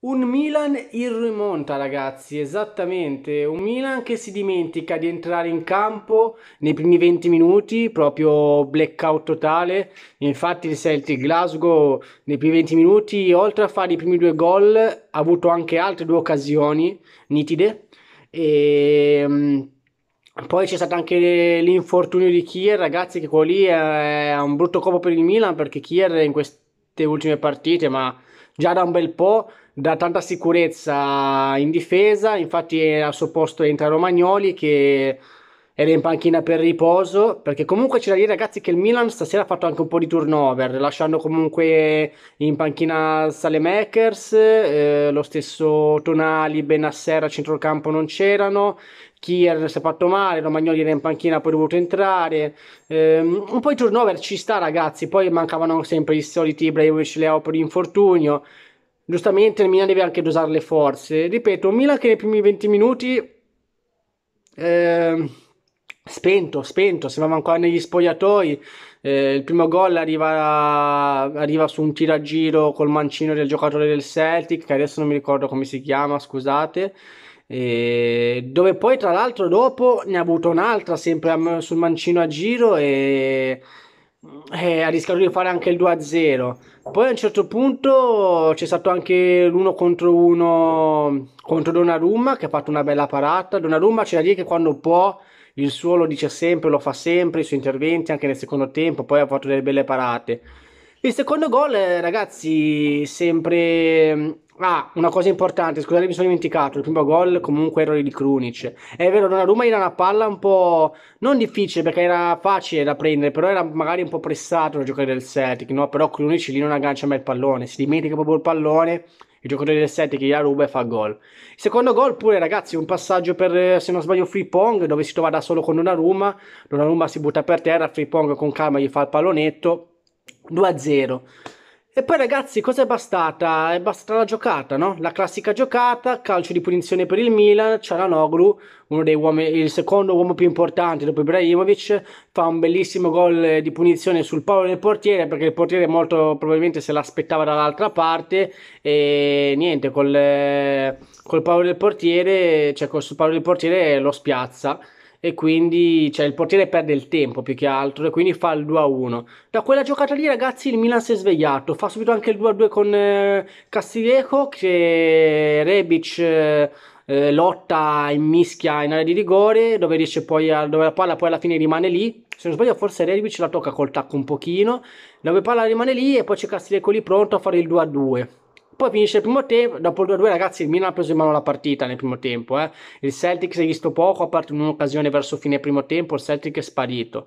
Un Milan in rimonta ragazzi, esattamente, un Milan che si dimentica di entrare in campo nei primi 20 minuti, proprio blackout totale, infatti il Celtic Glasgow nei primi 20 minuti, oltre a fare i primi due gol, ha avuto anche altre due occasioni nitide, e... Ehm, poi c'è stato anche l'infortunio di Kier, ragazzi, che quello lì è un brutto colpo per il Milan perché Kier in questi queste ultime partite, ma già da un bel po', Da tanta sicurezza in difesa, infatti al suo posto entra Romagnoli che era in panchina per riposo, perché comunque c'è da dire ragazzi che il Milan stasera ha fatto anche un po' di turnover, lasciando comunque in panchina Salemakers, eh, lo stesso Tonali, Benasser a centrocampo non c'erano, Kier si è fatto male, Romagnoli era in panchina poi è dovuto entrare, eh, un po' di turnover ci sta ragazzi, poi mancavano sempre i soliti Ibrahimovic Leao per infortunio, giustamente il Milan deve anche dosare le forze, ripeto, Milan che nei primi 20 minuti... Eh, spento, spento, sembrava ancora negli spogliatoi. Eh, il primo gol arriva, arriva su un tiro a giro col mancino del giocatore del Celtic, che adesso non mi ricordo come si chiama, scusate. Eh, dove poi, tra l'altro, dopo ne ha avuto un'altra sempre sul mancino a giro e, e eh, ha rischiato di fare anche il 2-0. Poi a un certo punto c'è stato anche l'1 contro 1 contro Donnarumma che ha fatto una bella parata. Donnarumma c'è da dire che quando può il suo lo dice sempre, lo fa sempre, i suoi interventi anche nel secondo tempo, poi ha fatto delle belle parate. Il secondo gol, eh, ragazzi, sempre... Mm, ah, una cosa importante, scusate mi sono dimenticato, il primo gol comunque errore di Krunic. È vero, Donnarumma era una palla un po'... non difficile perché era facile da prendere, però era magari un po' pressato da giocare del Celtic, no? Però Krunic lì non aggancia mai il pallone, si dimentica proprio il pallone il giocatore del 7 che la ruba e fa gol. Il secondo gol pure ragazzi un passaggio per eh, se non sbaglio Free Pong dove si trova da solo con una Roma, Donnarumma si butta per terra, Free Pong con calma gli fa il pallonetto 2-0. E poi ragazzi, cosa è bastata? È bastata la giocata, no? La classica giocata, calcio di punizione per il Milan, Cialanoglu, uno dei uomini, il secondo uomo più importante dopo Ibrahimovic, fa un bellissimo gol di punizione sul palo del portiere perché il portiere molto probabilmente se l'aspettava dall'altra parte e niente, col, col palo del portiere, cioè col palo del portiere lo spiazza e quindi cioè, il portiere perde il tempo più che altro e quindi fa il 2-1. Da quella giocata lì ragazzi il Milan si è svegliato, fa subito anche il 2-2 con eh, Castiglieco che Rebic eh, eh lotta in mischia in area di rigore dove riesce poi a, dove la palla poi alla fine rimane lì. Se non sbaglio forse Rebic la tocca col tacco un pochino, dove palla rimane lì e poi c'è Castiglieco lì pronto a fare il 2-2. Poi finisce il primo tempo, dopo il 2-2 ragazzi il Milan ha preso in mano la partita nel primo tempo, eh. il Celtic si è visto poco, a parte un'occasione verso fine primo tempo, il Celtic è sparito.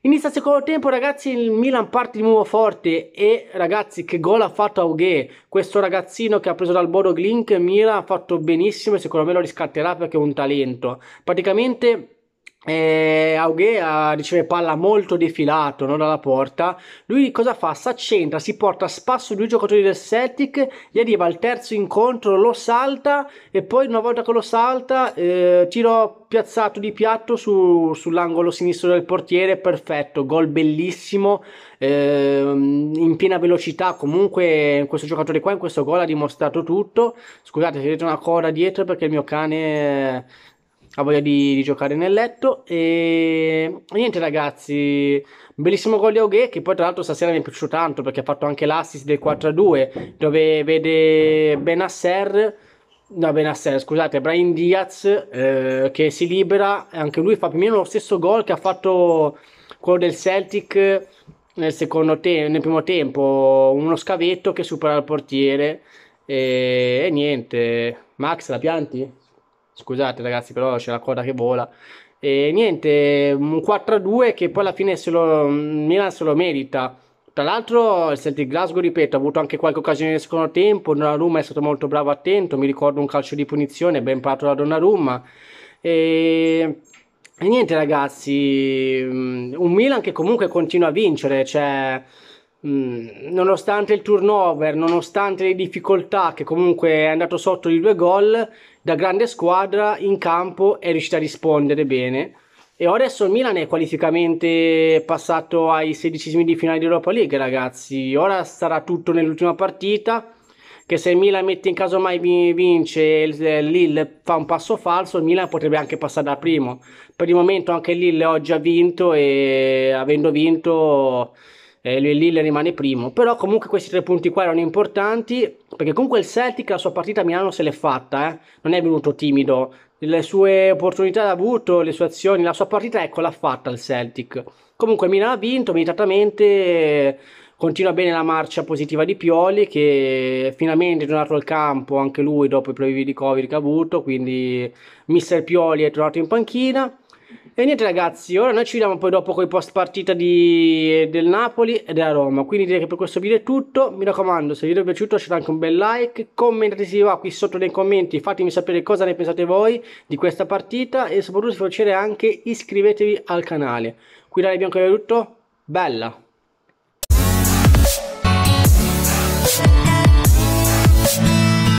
Inizia il secondo tempo, ragazzi. Il Milan parte di nuovo forte. E ragazzi, che gol ha fatto Augé, Questo ragazzino che ha preso dal Bodo Glink. Milan ha fatto benissimo. E secondo me lo riscatterà perché è un talento. Praticamente eh, Aughea riceve palla molto defilato no, dalla porta. Lui cosa fa? S'accentra, si porta a spasso due giocatori del Celtic. Gli arriva al terzo incontro, lo salta e poi, una volta che lo salta, eh, tiro piazzato di piatto su, sull'angolo sinistro del portiere. Perfetto, gol bellissimo. Eh, in piena velocità. Comunque, questo giocatore qua in questo gol ha dimostrato tutto. Scusate, vedete una coda dietro perché il mio cane ha voglia di, di, giocare nel letto e niente ragazzi bellissimo gol di Aughe che poi tra l'altro stasera mi è piaciuto tanto perché ha fatto anche l'assist del 4-2 dove vede Benasser no Benasser scusate Brian Diaz eh, che si libera anche lui fa più o meno lo stesso gol che ha fatto quello del Celtic nel, te- nel primo tempo uno scavetto che supera il portiere e, e niente Max la pianti? Scusate ragazzi, però c'è la coda che vola. E niente, un 4-2 che poi alla fine se lo, mm, Milan se lo merita. Tra l'altro il Celtic Glasgow, ripeto, ha avuto anche qualche occasione nel secondo tempo, Donnarumma è stato molto bravo attento, mi ricordo un calcio di punizione ben parato da Donnarumma. E... e niente ragazzi, mm, un Milan che comunque continua a vincere, cioè Mm, nonostante il turnover, nonostante le difficoltà che comunque è andato sotto di due gol, da grande squadra in campo è riuscita a rispondere bene. E adesso il Milan è qualificamente passato ai sedicesimi di finale di Europa League, ragazzi. Ora sarà tutto nell'ultima partita. Che se il Milan mette in caso mai vince e Lille fa un passo falso, il Milan potrebbe anche passare da primo. Per il momento anche Lille oggi ha vinto e avendo vinto eh, Lille rimane primo, però comunque questi tre punti qua erano importanti perché comunque il Celtic la sua partita a Milano se l'è fatta, eh? non è venuto timido, le sue opportunità l'ha avuto, le sue azioni, la sua partita ecco l'ha fatta il Celtic. Comunque Milano ha vinto meritatamente, continua bene la marcia positiva di Pioli che finalmente è tornato al campo anche lui dopo i problemi di Covid che ha avuto, quindi mister Pioli è tornato in panchina e niente ragazzi, ora noi ci vediamo poi dopo con i post partita di, del Napoli e della Roma. Quindi direi che per questo video è tutto. Mi raccomando, se il video vi è piaciuto lasciate anche un bel like, commentate se vi va qui sotto nei commenti, fatemi sapere cosa ne pensate voi di questa partita e soprattutto se vi piacere anche iscrivetevi al canale. Qui da Bianco è tutto, bella!